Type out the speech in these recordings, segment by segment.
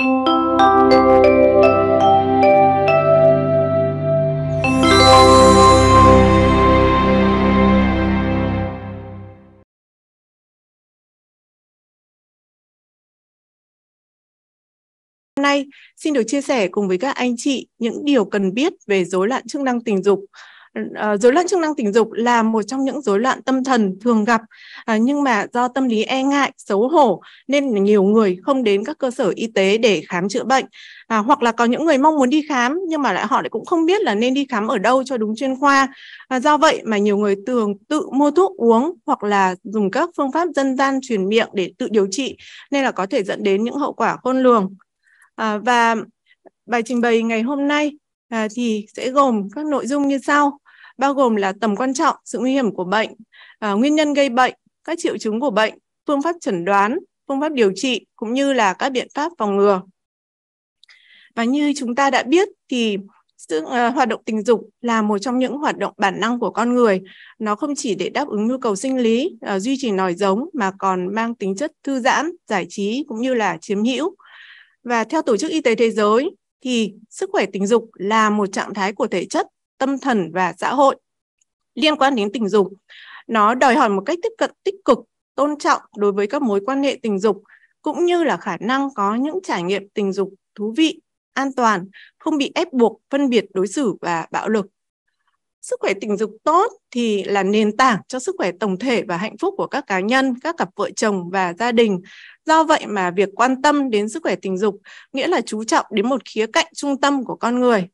Hôm nay xin được chia sẻ cùng với các anh chị những điều cần biết về rối loạn chức năng tình dục uh, loạn chức năng tình dục là một trong những rối loạn tâm thần thường gặp uh, nhưng mà do tâm lý e ngại xấu hổ nên nhiều người không đến các cơ sở y tế để khám chữa bệnh uh, hoặc là có những người mong muốn đi khám nhưng mà lại họ lại cũng không biết là nên đi khám ở đâu cho đúng chuyên khoa uh, do vậy mà nhiều người thường tự mua thuốc uống hoặc là dùng các phương pháp dân gian truyền miệng để tự điều trị nên là có thể dẫn đến những hậu quả khôn lường uh, và bài trình bày ngày hôm nay à, thì sẽ gồm các nội dung như sau bao gồm là tầm quan trọng, sự nguy hiểm của bệnh, à, nguyên nhân gây bệnh, các triệu chứng của bệnh, phương pháp chẩn đoán, phương pháp điều trị cũng như là các biện pháp phòng ngừa. Và như chúng ta đã biết thì sự uh, hoạt động tình dục là một trong những hoạt động bản năng của con người. Nó không chỉ để đáp ứng nhu cầu sinh lý, uh, duy trì nòi giống mà còn mang tính chất thư giãn, giải trí cũng như là chiếm hữu. Và theo Tổ chức Y tế Thế giới thì sức khỏe tình dục là một trạng thái của thể chất tâm thần và xã hội liên quan đến tình dục. Nó đòi hỏi một cách tiếp cận tích cực, tôn trọng đối với các mối quan hệ tình dục cũng như là khả năng có những trải nghiệm tình dục thú vị, an toàn, không bị ép buộc phân biệt đối xử và bạo lực. Sức khỏe tình dục tốt thì là nền tảng cho sức khỏe tổng thể và hạnh phúc của các cá nhân, các cặp vợ chồng và gia đình. Do vậy mà việc quan tâm đến sức khỏe tình dục nghĩa là chú trọng đến một khía cạnh trung tâm của con người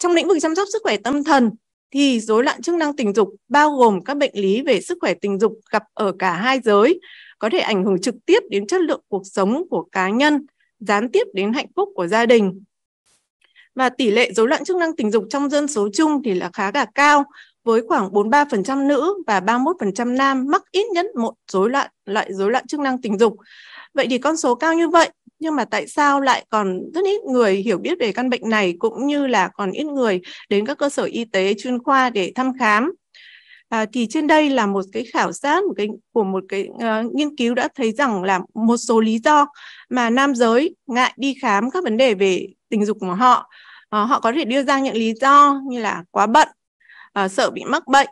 trong lĩnh vực chăm sóc sức khỏe tâm thần thì rối loạn chức năng tình dục bao gồm các bệnh lý về sức khỏe tình dục gặp ở cả hai giới, có thể ảnh hưởng trực tiếp đến chất lượng cuộc sống của cá nhân, gián tiếp đến hạnh phúc của gia đình. Và tỷ lệ rối loạn chức năng tình dục trong dân số chung thì là khá là cao, với khoảng 43% nữ và 31% nam mắc ít nhất một rối loạn loại rối loạn chức năng tình dục. Vậy thì con số cao như vậy nhưng mà tại sao lại còn rất ít người hiểu biết về căn bệnh này cũng như là còn ít người đến các cơ sở y tế chuyên khoa để thăm khám À, thì trên đây là một cái khảo sát một cái, của một cái uh, nghiên cứu đã thấy rằng là một số lý do mà nam giới ngại đi khám các vấn đề về tình dục của họ uh, họ có thể đưa ra những lý do như là quá bận uh, sợ bị mắc bệnh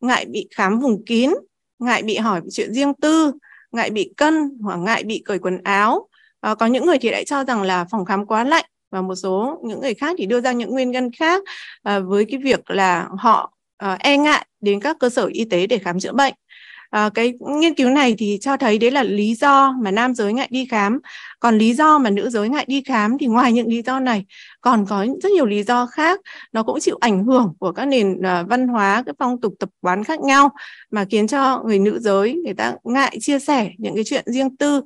ngại bị khám vùng kín ngại bị hỏi chuyện riêng tư ngại bị cân hoặc ngại bị cởi quần áo à, có những người thì lại cho rằng là phòng khám quá lạnh và một số những người khác thì đưa ra những nguyên nhân khác à, với cái việc là họ à, e ngại đến các cơ sở y tế để khám chữa bệnh Ờ, cái nghiên cứu này thì cho thấy đấy là lý do mà nam giới ngại đi khám còn lý do mà nữ giới ngại đi khám thì ngoài những lý do này còn có rất nhiều lý do khác nó cũng chịu ảnh hưởng của các nền uh, văn hóa các phong tục tập quán khác nhau mà khiến cho người nữ giới người ta ngại chia sẻ những cái chuyện riêng tư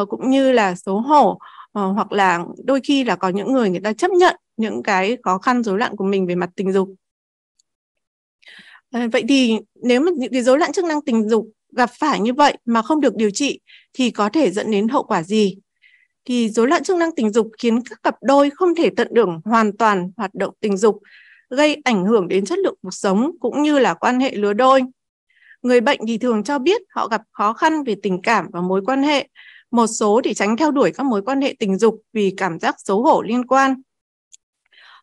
uh, cũng như là xấu hổ Ờ, hoặc là đôi khi là có những người người ta chấp nhận những cái khó khăn rối loạn của mình về mặt tình dục À, vậy thì nếu mà những cái rối loạn chức năng tình dục gặp phải như vậy mà không được điều trị thì có thể dẫn đến hậu quả gì? Thì rối loạn chức năng tình dục khiến các cặp đôi không thể tận hưởng hoàn toàn hoạt động tình dục, gây ảnh hưởng đến chất lượng cuộc sống cũng như là quan hệ lứa đôi. Người bệnh thì thường cho biết họ gặp khó khăn về tình cảm và mối quan hệ, một số thì tránh theo đuổi các mối quan hệ tình dục vì cảm giác xấu hổ liên quan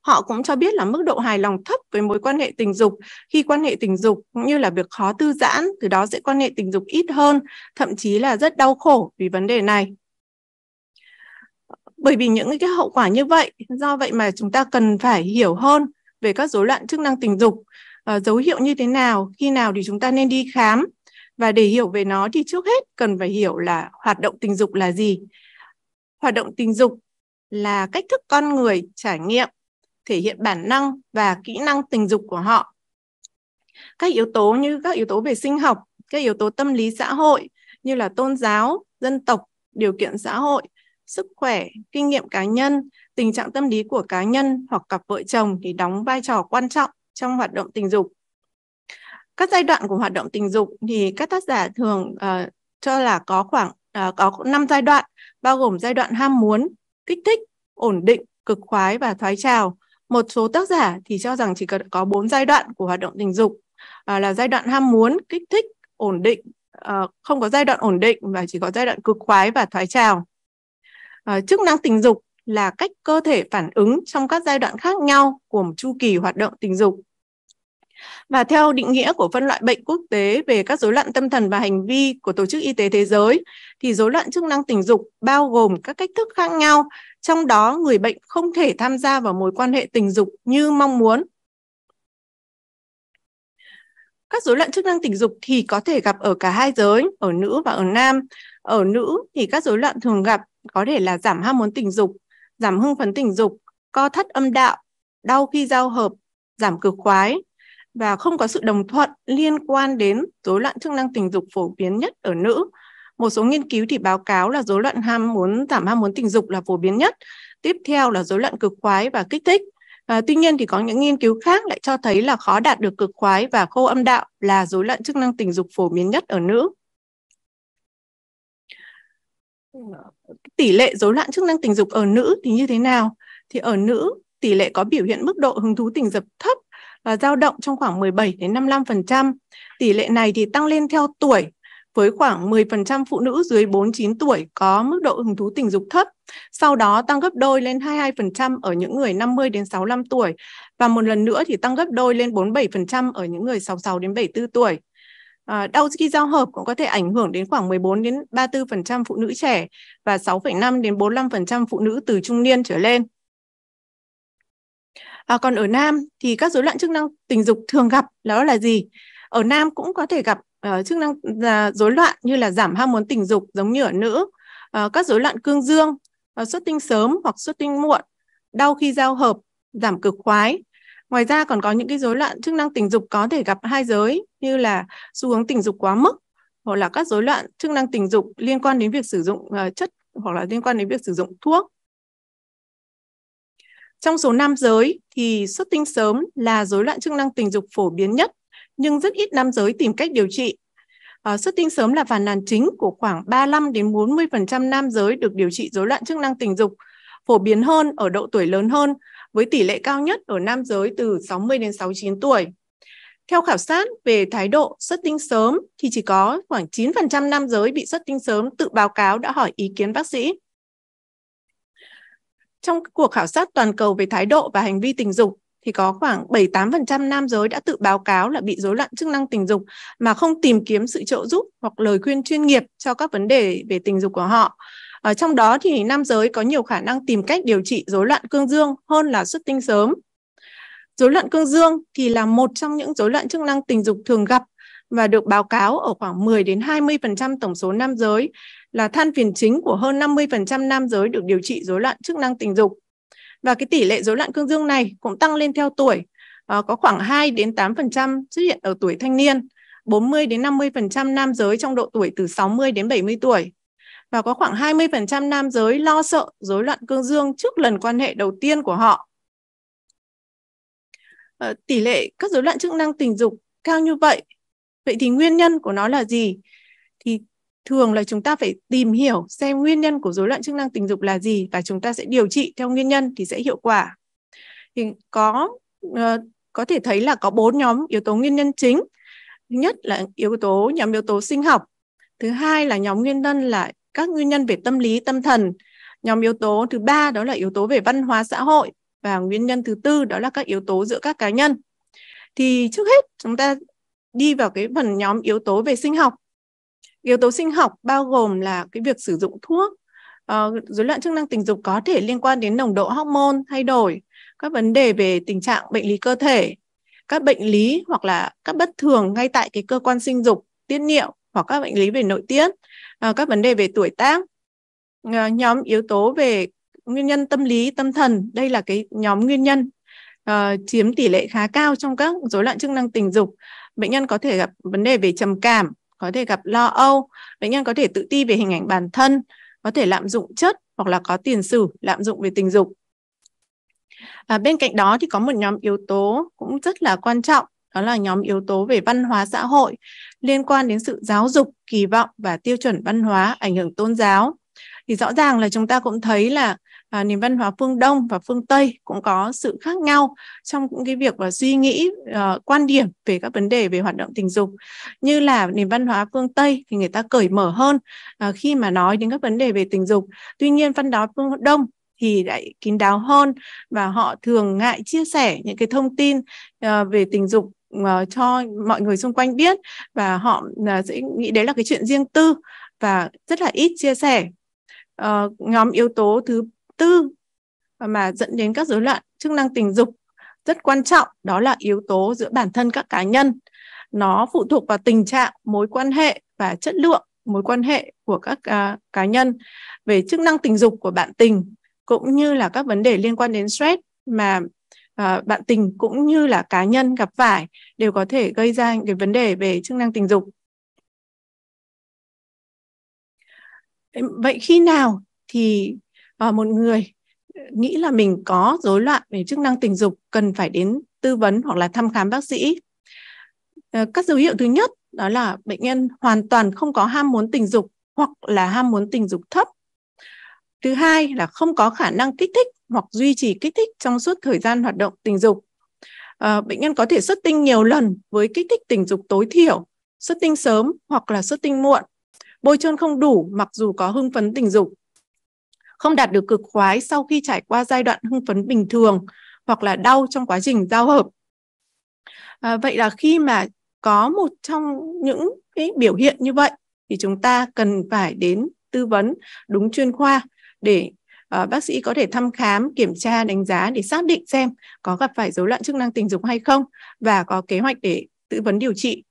Họ cũng cho biết là mức độ hài lòng thấp với mối quan hệ tình dục khi quan hệ tình dục cũng như là việc khó thư giãn, từ đó sẽ quan hệ tình dục ít hơn, thậm chí là rất đau khổ vì vấn đề này bởi vì những cái hậu quả như vậy do vậy mà chúng ta cần phải hiểu hơn về các rối loạn chức năng tình dục ờ, dấu hiệu như thế nào khi nào thì chúng ta nên đi khám và để hiểu về nó thì trước hết cần phải hiểu là hoạt động tình dục là gì hoạt động tình dục là cách thức con người trải nghiệm thể hiện bản năng và kỹ năng tình dục của họ. Các yếu tố như các yếu tố về sinh học, các yếu tố tâm lý xã hội như là tôn giáo, dân tộc, điều kiện xã hội, sức khỏe, kinh nghiệm cá nhân, tình trạng tâm lý của cá nhân hoặc cặp vợ chồng thì đóng vai trò quan trọng trong hoạt động tình dục. Các giai đoạn của hoạt động tình dục thì các tác giả thường uh, cho là có khoảng uh, có 5 giai đoạn bao gồm giai đoạn ham muốn, kích thích, ổn định, cực khoái và thoái trào. Một số tác giả thì cho rằng chỉ cần có bốn giai đoạn của hoạt động tình dục à, là giai đoạn ham muốn, kích thích, ổn định, à, không có giai đoạn ổn định và chỉ có giai đoạn cực khoái và thoái trào. À, chức năng tình dục là cách cơ thể phản ứng trong các giai đoạn khác nhau của một chu kỳ hoạt động tình dục và theo định nghĩa của phân loại bệnh quốc tế về các rối loạn tâm thần và hành vi của Tổ chức Y tế Thế giới, thì rối loạn chức năng tình dục bao gồm các cách thức khác nhau, trong đó người bệnh không thể tham gia vào mối quan hệ tình dục như mong muốn. Các rối loạn chức năng tình dục thì có thể gặp ở cả hai giới, ở nữ và ở nam. Ở nữ thì các rối loạn thường gặp có thể là giảm ham muốn tình dục, giảm hưng phấn tình dục, co thắt âm đạo, đau khi giao hợp, giảm cực khoái, và không có sự đồng thuận liên quan đến rối loạn chức năng tình dục phổ biến nhất ở nữ. Một số nghiên cứu thì báo cáo là rối loạn ham muốn giảm ham muốn tình dục là phổ biến nhất, tiếp theo là rối loạn cực khoái và kích thích. À, tuy nhiên thì có những nghiên cứu khác lại cho thấy là khó đạt được cực khoái và khô âm đạo là rối loạn chức năng tình dục phổ biến nhất ở nữ. Tỷ lệ rối loạn chức năng tình dục ở nữ thì như thế nào? Thì ở nữ tỷ lệ có biểu hiện mức độ hứng thú tình dục thấp dao động trong khoảng 17 đến 55%. Tỷ lệ này thì tăng lên theo tuổi với khoảng 10% phụ nữ dưới 49 tuổi có mức độ hứng thú tình dục thấp, sau đó tăng gấp đôi lên 22% ở những người 50 đến 65 tuổi và một lần nữa thì tăng gấp đôi lên 47% ở những người 66 đến 74 tuổi. À, đau khi giao hợp cũng có thể ảnh hưởng đến khoảng 14 đến 34% phụ nữ trẻ và 6,5 đến 45% phụ nữ từ trung niên trở lên. À, còn ở nam thì các rối loạn chức năng tình dục thường gặp đó là gì? Ở nam cũng có thể gặp uh, chức năng là rối loạn như là giảm ham muốn tình dục giống như ở nữ, uh, các rối loạn cương dương, uh, xuất tinh sớm hoặc xuất tinh muộn, đau khi giao hợp, giảm cực khoái. Ngoài ra còn có những cái rối loạn chức năng tình dục có thể gặp hai giới như là xu hướng tình dục quá mức hoặc là các rối loạn chức năng tình dục liên quan đến việc sử dụng uh, chất hoặc là liên quan đến việc sử dụng thuốc trong số nam giới thì xuất tinh sớm là rối loạn chức năng tình dục phổ biến nhất, nhưng rất ít nam giới tìm cách điều trị. À, xuất tinh sớm là phản nàn chính của khoảng 35 đến 40% nam giới được điều trị rối loạn chức năng tình dục, phổ biến hơn ở độ tuổi lớn hơn với tỷ lệ cao nhất ở nam giới từ 60 đến 69 tuổi. Theo khảo sát về thái độ xuất tinh sớm thì chỉ có khoảng 9% nam giới bị xuất tinh sớm tự báo cáo đã hỏi ý kiến bác sĩ. Trong cuộc khảo sát toàn cầu về thái độ và hành vi tình dục thì có khoảng 7-8% nam giới đã tự báo cáo là bị rối loạn chức năng tình dục mà không tìm kiếm sự trợ giúp hoặc lời khuyên chuyên nghiệp cho các vấn đề về tình dục của họ. Ở ờ, trong đó thì nam giới có nhiều khả năng tìm cách điều trị rối loạn cương dương hơn là xuất tinh sớm. Rối loạn cương dương thì là một trong những rối loạn chức năng tình dục thường gặp và được báo cáo ở khoảng 10 đến 20% tổng số nam giới là than phiền chính của hơn 50% nam giới được điều trị rối loạn chức năng tình dục. Và cái tỷ lệ rối loạn cương dương này cũng tăng lên theo tuổi, à, có khoảng 2 đến 8% xuất hiện ở tuổi thanh niên, 40 đến 50% nam giới trong độ tuổi từ 60 đến 70 tuổi. Và có khoảng 20% nam giới lo sợ rối loạn cương dương trước lần quan hệ đầu tiên của họ. À, tỷ lệ các rối loạn chức năng tình dục cao như vậy Vậy thì nguyên nhân của nó là gì? Thì thường là chúng ta phải tìm hiểu xem nguyên nhân của rối loạn chức năng tình dục là gì và chúng ta sẽ điều trị theo nguyên nhân thì sẽ hiệu quả. Thì có ờ, có thể thấy là có bốn nhóm yếu tố nguyên nhân chính. Thứ nhất là yếu tố nhóm yếu tố sinh học. Thứ hai là nhóm nguyên nhân là các nguyên nhân về tâm lý, tâm thần. Nhóm yếu tố thứ ba đó là yếu tố về văn hóa xã hội và nguyên nhân thứ tư đó là các yếu tố giữa các cá nhân. Thì trước hết chúng ta đi vào cái phần nhóm yếu tố về sinh học yếu tố sinh học bao gồm là cái việc sử dụng thuốc dối ờ, uh, loạn chức năng tình dục có thể liên quan đến nồng độ hormone thay đổi các vấn đề về tình trạng bệnh lý cơ thể các bệnh lý hoặc là các bất thường ngay tại cái cơ quan sinh dục tiết niệu hoặc các bệnh lý về nội tiết uh, các vấn đề về tuổi tác uh, nhóm yếu tố về nguyên nhân tâm lý tâm thần đây là cái nhóm nguyên nhân uh, chiếm tỷ lệ khá cao trong các dối loạn chức năng tình dục bệnh nhân có thể gặp vấn đề về trầm cảm có thể gặp lo âu bệnh nhân có thể tự ti về hình ảnh bản thân có thể lạm dụng chất hoặc là có tiền sử lạm dụng về tình dục à, bên cạnh đó thì có một nhóm yếu tố cũng rất là quan trọng đó là nhóm yếu tố về văn hóa xã hội liên quan đến sự giáo dục kỳ vọng và tiêu chuẩn văn hóa ảnh hưởng tôn giáo thì rõ ràng là chúng ta cũng thấy là à, nền văn hóa phương Đông và phương Tây cũng có sự khác nhau trong những cái việc và suy nghĩ uh, quan điểm về các vấn đề về hoạt động tình dục như là nền văn hóa phương Tây thì người ta cởi mở hơn uh, khi mà nói đến các vấn đề về tình dục tuy nhiên văn hóa phương Đông thì lại kín đáo hơn và họ thường ngại chia sẻ những cái thông tin uh, về tình dục cho mọi người xung quanh biết và họ sẽ nghĩ đấy là cái chuyện riêng tư và rất là ít chia sẻ uh, nhóm yếu tố thứ tư mà dẫn đến các rối loạn chức năng tình dục rất quan trọng đó là yếu tố giữa bản thân các cá nhân nó phụ thuộc vào tình trạng mối quan hệ và chất lượng mối quan hệ của các uh, cá nhân về chức năng tình dục của bạn tình cũng như là các vấn đề liên quan đến stress mà uh, bạn tình cũng như là cá nhân gặp phải đều có thể gây ra những cái vấn đề về chức năng tình dục vậy khi nào thì à, một người nghĩ là mình có rối loạn về chức năng tình dục cần phải đến tư vấn hoặc là thăm khám bác sĩ ờ, các dấu hiệu thứ nhất đó là bệnh nhân hoàn toàn không có ham muốn tình dục hoặc là ham muốn tình dục thấp thứ hai là không có khả năng kích thích hoặc duy trì kích thích trong suốt thời gian hoạt động tình dục à, bệnh nhân có thể xuất tinh nhiều lần với kích thích tình dục tối thiểu xuất tinh sớm hoặc là xuất tinh muộn bôi trơn không đủ mặc dù có hưng phấn tình dục không đạt được cực khoái sau khi trải qua giai đoạn hưng phấn bình thường hoặc là đau trong quá trình giao hợp. À, vậy là khi mà có một trong những cái biểu hiện như vậy thì chúng ta cần phải đến tư vấn đúng chuyên khoa để uh, bác sĩ có thể thăm khám, kiểm tra, đánh giá để xác định xem có gặp phải rối loạn chức năng tình dục hay không và có kế hoạch để tư vấn điều trị.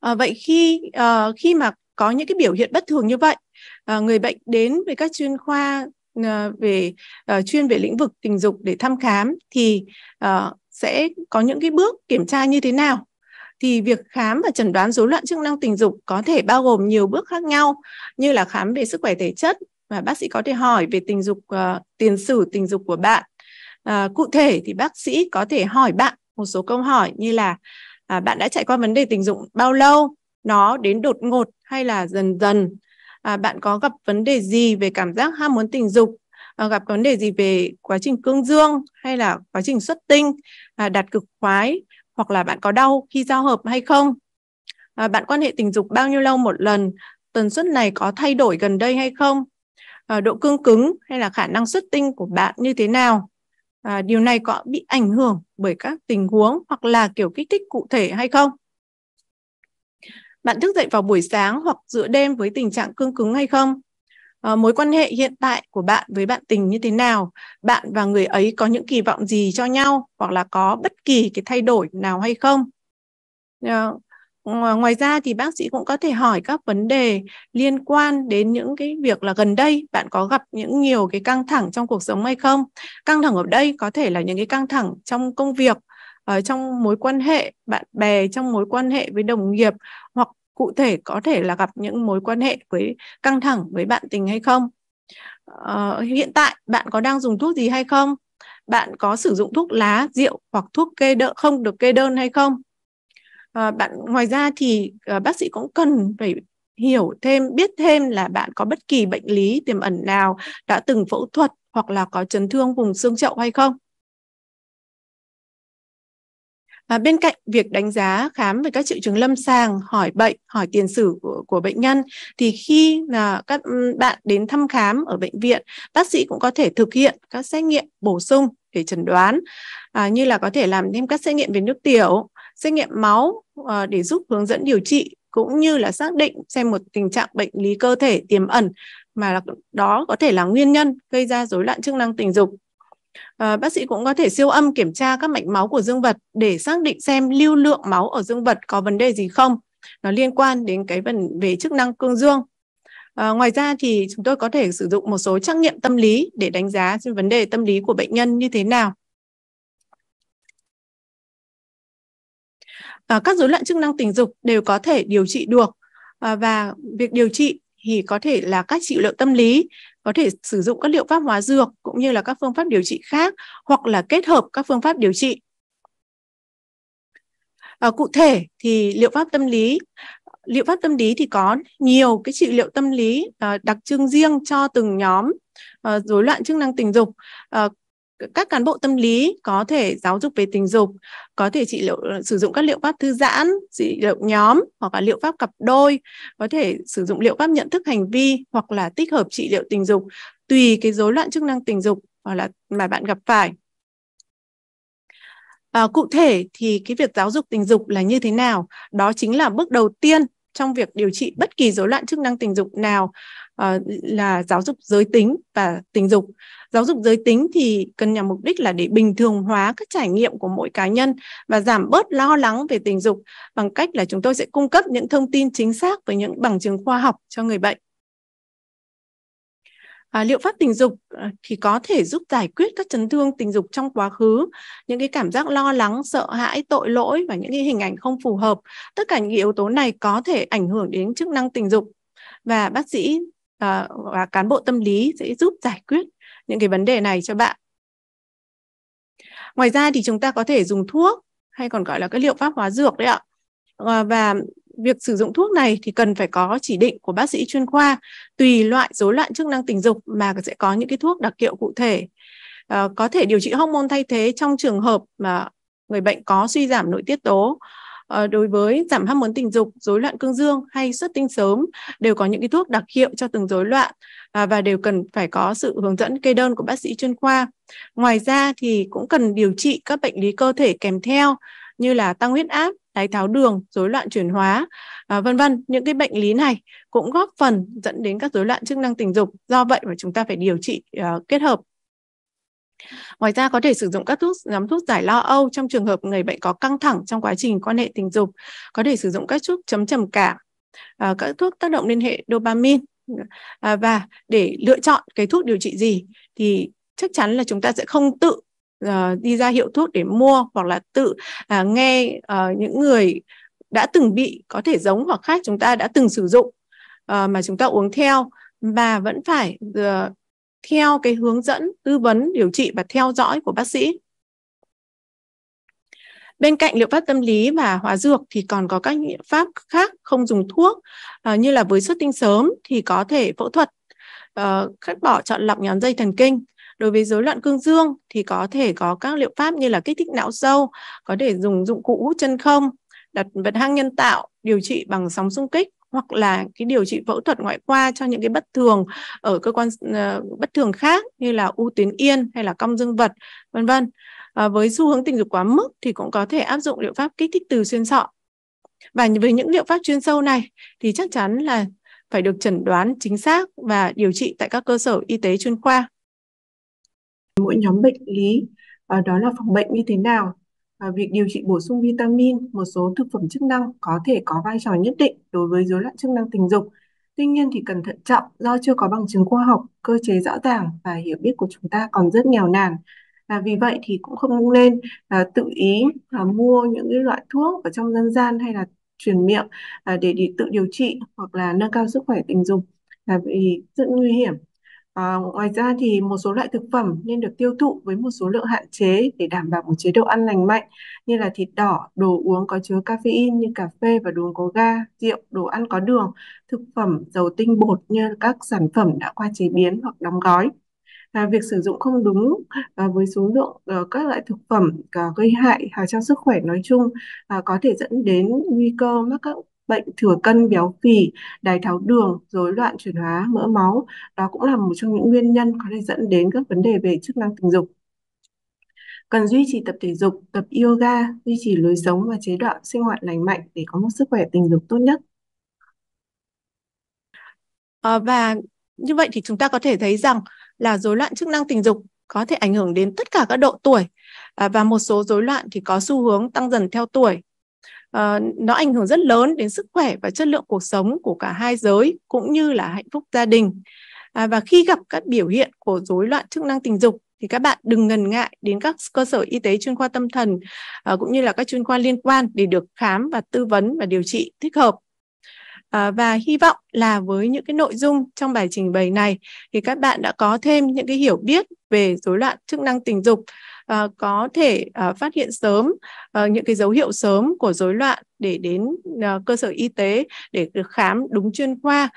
À, vậy khi uh, khi mà có những cái biểu hiện bất thường như vậy à, người bệnh đến với các chuyên khoa à, về à, chuyên về lĩnh vực tình dục để thăm khám thì à, sẽ có những cái bước kiểm tra như thế nào thì việc khám và chẩn đoán rối loạn chức năng tình dục có thể bao gồm nhiều bước khác nhau như là khám về sức khỏe thể chất và bác sĩ có thể hỏi về tình dục uh, tiền sử tình dục của bạn uh, cụ thể thì bác sĩ có thể hỏi bạn một số câu hỏi như là uh, bạn đã trải qua vấn đề tình dục bao lâu nó đến đột ngột hay là dần dần à, bạn có gặp vấn đề gì về cảm giác ham muốn tình dục à, gặp vấn đề gì về quá trình cương dương hay là quá trình xuất tinh à, đạt cực khoái hoặc là bạn có đau khi giao hợp hay không à, bạn quan hệ tình dục bao nhiêu lâu một lần tần suất này có thay đổi gần đây hay không à, độ cương cứng hay là khả năng xuất tinh của bạn như thế nào à, điều này có bị ảnh hưởng bởi các tình huống hoặc là kiểu kích thích cụ thể hay không bạn thức dậy vào buổi sáng hoặc giữa đêm với tình trạng cương cứng hay không? À, mối quan hệ hiện tại của bạn với bạn tình như thế nào? Bạn và người ấy có những kỳ vọng gì cho nhau hoặc là có bất kỳ cái thay đổi nào hay không? À, ngoài ra thì bác sĩ cũng có thể hỏi các vấn đề liên quan đến những cái việc là gần đây bạn có gặp những nhiều cái căng thẳng trong cuộc sống hay không căng thẳng ở đây có thể là những cái căng thẳng trong công việc uh, trong mối quan hệ bạn bè trong mối quan hệ với đồng nghiệp hoặc cụ thể có thể là gặp những mối quan hệ với căng thẳng với bạn tình hay không uh, hiện tại bạn có đang dùng thuốc gì hay không bạn có sử dụng thuốc lá rượu hoặc thuốc kê đơn không được kê đơn hay không uh, bạn ngoài ra thì uh, bác sĩ cũng cần phải hiểu thêm biết thêm là bạn có bất kỳ bệnh lý tiềm ẩn nào đã từng phẫu thuật hoặc là có chấn thương vùng xương chậu hay không À, bên cạnh việc đánh giá khám về các triệu chứng lâm sàng, hỏi bệnh, hỏi tiền sử của, của bệnh nhân thì khi là các ừ, bạn đến thăm khám ở bệnh viện, bác sĩ cũng có thể thực hiện các xét nghiệm bổ sung để chẩn đoán à, như là có thể làm thêm các xét nghiệm về nước tiểu, xét nghiệm máu à, để giúp hướng dẫn điều trị cũng như là xác định xem một tình trạng bệnh lý cơ thể tiềm ẩn mà là, đó có thể là nguyên nhân gây ra rối loạn chức năng tình dục À, bác sĩ cũng có thể siêu âm kiểm tra các mạch máu của dương vật để xác định xem lưu lượng máu ở dương vật có vấn đề gì không. Nó liên quan đến cái vấn về chức năng cương dương. À, ngoài ra thì chúng tôi có thể sử dụng một số trắc nghiệm tâm lý để đánh giá xem vấn đề tâm lý của bệnh nhân như thế nào. À, các rối loạn chức năng tình dục đều có thể điều trị được à, và việc điều trị thì có thể là các trị liệu tâm lý có thể sử dụng các liệu pháp hóa dược cũng như là các phương pháp điều trị khác hoặc là kết hợp các phương pháp điều trị. À, cụ thể thì liệu pháp tâm lý liệu pháp tâm lý thì có nhiều cái trị liệu tâm lý à, đặc trưng riêng cho từng nhóm à, rối loạn chức năng tình dục à, các cán bộ tâm lý có thể giáo dục về tình dục, có thể trị liệu ờ, sử dụng các liệu pháp thư giãn, trị liệu nhóm hoặc là liệu pháp cặp đôi, có thể sử dụng liệu pháp nhận thức hành vi hoặc là tích hợp trị liệu tình dục tùy cái rối loạn chức năng tình dục hoặc là mà bạn gặp phải. À, cụ thể thì cái việc giáo dục tình dục là như thế nào? Đó chính là bước đầu tiên trong việc điều trị bất kỳ rối loạn chức năng tình dục nào uh, là giáo dục giới tính và tình dục giáo dục giới tính thì cần nhằm mục đích là để bình thường hóa các trải nghiệm của mỗi cá nhân và giảm bớt lo lắng về tình dục bằng cách là chúng tôi sẽ cung cấp những thông tin chính xác với những bằng chứng khoa học cho người bệnh À, liệu pháp tình dục ờ, thì có thể giúp giải quyết các chấn thương tình dục trong quá khứ, những cái cảm giác lo lắng, sợ hãi, tội lỗi và những cái hình ảnh không phù hợp. Tất cả những yếu tố này có thể ảnh hưởng đến chức năng tình dục và bác sĩ à, và cán bộ tâm lý sẽ giúp giải quyết những cái vấn đề này cho bạn ngoài ra thì chúng ta có thể dùng thuốc hay còn gọi là các liệu pháp hóa dược đấy ạ à, và việc sử dụng thuốc này thì cần phải có chỉ định của bác sĩ chuyên khoa tùy loại rối loạn chức năng tình dục mà sẽ có những cái thuốc đặc hiệu cụ thể à, có thể điều trị hormone thay thế trong trường hợp mà người bệnh có suy giảm nội tiết tố Ờ, đối với giảm ham muốn tình dục, rối loạn cương dương hay xuất tinh sớm đều có những cái thuốc đặc hiệu cho từng rối loạn à, và đều cần phải có sự hướng dẫn kê đơn của bác sĩ chuyên khoa. Ngoài ra thì cũng cần điều trị các bệnh lý cơ thể kèm theo như là tăng huyết áp, đái tháo đường, rối loạn chuyển hóa, à, vân vân. Những cái bệnh lý này cũng góp phần dẫn đến các rối loạn chức năng tình dục. Do vậy mà chúng ta phải điều trị ờ, kết hợp Ngoài ra có thể sử dụng các thuốc nhóm thuốc giải lo âu trong trường hợp người bệnh có căng thẳng trong quá trình quan hệ tình dục, có thể sử dụng các thuốc chấm trầm cảm, à, các thuốc tác động liên hệ dopamine à, và để lựa chọn cái thuốc điều trị gì thì chắc chắn là chúng ta sẽ không tự à, đi ra hiệu thuốc để mua hoặc là tự nghe những người đã từng bị có thể giống hoặc khác chúng ta đã từng sử dụng mà chúng ta uống theo mà vẫn phải ờ, theo cái hướng dẫn tư vấn điều trị và theo dõi của bác sĩ Bên cạnh liệu pháp tâm lý và hóa dược thì còn có các liệu pháp khác không dùng thuốc ờ, như là với xuất tinh sớm thì có thể phẫu thuật ờ, cắt bỏ chọn lọc nhóm dây thần kinh. Đối với rối loạn cương dương thì có thể có các liệu pháp như là kích thích não sâu, có thể dùng dụng cụ hút chân không, đặt vật hang nhân tạo, điều trị bằng sóng xung kích hoặc là cái điều trị phẫu thuật ngoại khoa cho những cái bất thường ở cơ quan uh, bất thường khác như là u tuyến yên hay là cong dương vật vân vân à, với xu hướng tình dục quá mức thì cũng có thể áp dụng liệu pháp kích thích từ xuyên sọ và với những liệu pháp chuyên sâu này thì chắc chắn là phải được chẩn đoán chính xác và điều trị tại các cơ sở y tế chuyên khoa mỗi nhóm bệnh lý ờ, đó là phòng bệnh như thế nào và việc điều trị bổ sung vitamin, một số thực phẩm chức năng có thể có vai trò nhất định đối với rối loạn chức năng tình dục. Tuy nhiên thì cần thận trọng do chưa có bằng chứng khoa học, cơ chế rõ ràng và hiểu biết của chúng ta còn rất nghèo nàn. Và vì vậy thì cũng không nên là tự ý là mua những cái loại thuốc ở trong dân gian hay là truyền miệng à, để, để tự điều trị hoặc là nâng cao sức khỏe tình dục là vì rất nguy hiểm Ờ, ngoài ra thì một số loại thực phẩm nên được tiêu thụ với một số lượng hạn chế để đảm bảo một chế độ ăn lành mạnh như là thịt đỏ, đồ uống có chứa caffeine như cà phê và đồ uống có ga, rượu, đồ ăn có đường, thực phẩm giàu tinh bột như các sản phẩm đã qua chế biến hoặc đóng gói. À, việc sử dụng không đúng à, với số lượng à, các loại thực phẩm à, gây hại à, cho sức khỏe nói chung à, có thể dẫn đến nguy cơ mắc các bệnh thừa cân béo phì đái tháo đường rối loạn chuyển hóa mỡ máu đó cũng là một trong những nguyên nhân có thể dẫn đến các vấn đề về chức năng tình dục cần duy trì tập thể dục tập yoga duy trì lối sống và chế độ sinh hoạt lành mạnh để có một sức khỏe tình dục tốt nhất à, và như vậy thì chúng ta có thể thấy rằng là rối loạn chức năng tình dục có thể ảnh hưởng đến tất cả các độ tuổi à, và một số rối loạn thì có xu hướng tăng dần theo tuổi Ờ, nó ảnh hưởng rất lớn đến sức khỏe và chất lượng cuộc sống của cả hai giới cũng như là hạnh phúc gia đình à, và khi gặp các biểu hiện của rối loạn chức năng tình dục thì các bạn đừng ngần ngại đến các cơ sở y tế chuyên khoa tâm thần à, cũng như là các chuyên khoa liên quan để được khám và tư vấn và điều trị thích hợp à, và hy vọng là với những cái nội dung trong bài trình bày này thì các bạn đã có thêm những cái hiểu biết về rối loạn chức năng tình dục uh, có thể uh, phát hiện sớm uh, những cái dấu hiệu sớm của rối loạn để đến uh, cơ sở y tế để được khám đúng chuyên khoa uh,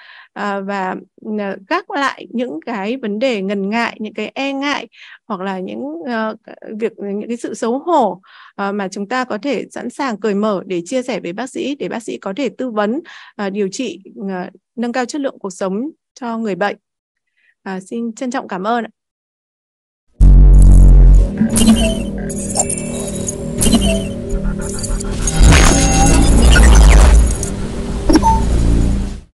và uh, gác lại những cái vấn đề ngần ngại những cái e ngại hoặc là những uh, việc những cái sự xấu hổ uh, mà chúng ta có thể sẵn sàng cởi mở để chia sẻ với bác sĩ để bác sĩ có thể tư vấn uh, điều trị uh, nâng cao chất lượng cuộc sống cho người bệnh. À, xin trân trọng cảm ơn ạ. Thank you.